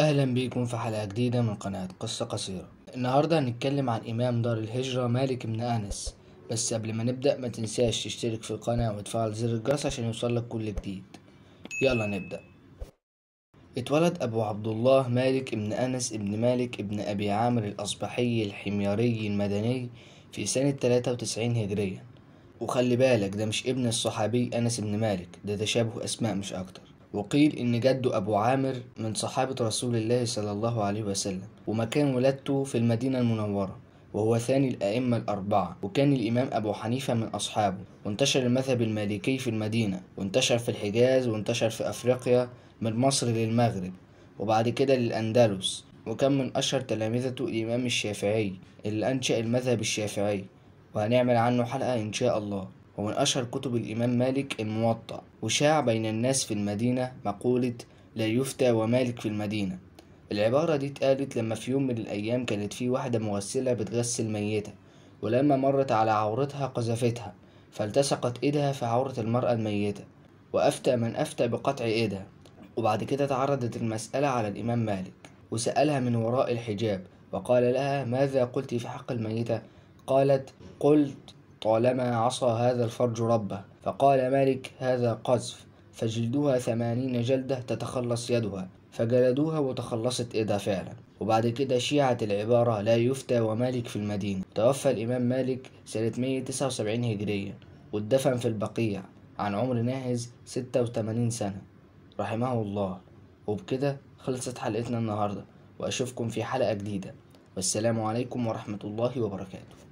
أهلا بيكم في حلقة جديدة من قناة قصة قصيرة النهاردة هنتكلم عن إمام دار الهجرة مالك بن أنس بس قبل ما نبدأ ما تنساش تشترك في القناة وتفعل زر الجرس عشان يوصلك كل جديد يلا نبدأ اتولد أبو عبد الله مالك بن أنس بن مالك بن أبي عامر الأصبحي الحميري المدني في سنة 93 هجريا وخلي بالك ده مش ابن الصحابي أنس بن مالك ده تشابه أسماء مش أكتر وقيل إن جده أبو عامر من صحابة رسول الله صلى الله عليه وسلم ومكان ولادته في المدينة المنورة وهو ثاني الأئمة الأربعة وكان الإمام أبو حنيفة من أصحابه وانتشر المذهب المالكي في المدينة وانتشر في الحجاز وانتشر في أفريقيا من مصر للمغرب وبعد كده للأندلس وكان من أشهر تلامذته الإمام الشافعي اللي أنشأ المذهب الشافعي وهنعمل عنه حلقة إن شاء الله ومن أشهر كتب الإمام مالك الموطأ وشاع بين الناس في المدينة مقولة لا يفتى ومالك في المدينة العبارة دي اتقالت لما في يوم من الأيام كانت في واحدة مغسلة بتغسل ميتة ولما مرت على عورتها قذفتها فالتصقت ايدها في عورة المرأة الميتة وأفتى من أفتى بقطع ايدها وبعد كده تعرضت المسألة على الإمام مالك وسألها من وراء الحجاب وقال لها ماذا قلت في حق الميتة قالت قلت طالما عصى هذا الفرج ربه فقال مالك هذا قذف فجلدوها ثمانين جلدة تتخلص يدها فجلدوها وتخلصت إيدها فعلا وبعد كده شيعت العبارة لا يفتى ومالك في المدينة توفى الإمام مالك سنة 179 هجرية واتدفن في البقيع عن عمر ناهز 86 سنة رحمه الله وبكده خلصت حلقتنا النهاردة وأشوفكم في حلقة جديدة والسلام عليكم ورحمة الله وبركاته